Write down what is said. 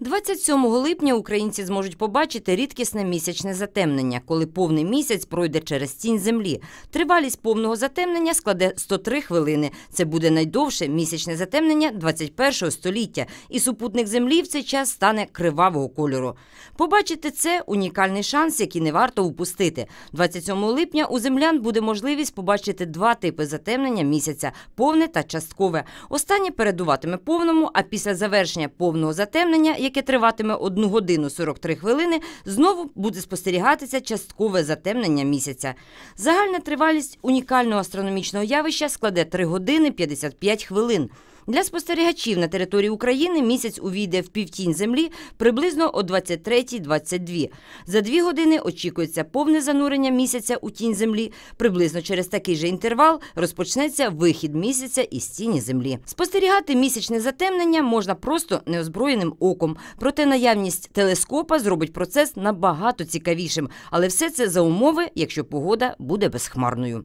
27 липня українці зможуть побачити рідкісне місячне затемнення, коли повний місяць пройде через тінь землі. Тривалість повного затемнення складе 103 хвилини. Це буде найдовше місячне затемнення 21-го століття, і супутник землі в цей час стане кривавого кольору. Побачити це унікальний шанс, який не варто упустити. 27 липня у землян буде можливість побачити два типи затемнення місяця повне та часткове. Останнє передуватиме повному, а після завершення повного затемнення яке триватиме 1 годину 43 хвилини, знову буде спостерігатися часткове затемнення місяця. Загальна тривалість унікального астрономічного явища складе 3 години 55 хвилин. Для спостерігачів на території України місяць увійде в півтінь землі приблизно о 23-22. За дві години очікується повне занурення місяця у тінь землі. Приблизно через такий же інтервал розпочнеться вихід місяця із тіні землі. Спостерігати місячне затемнення можна просто неозброєним оком, проте наявність телескопа зробить процес набагато цікавішим, але все це за умови, якщо погода буде безхмарною.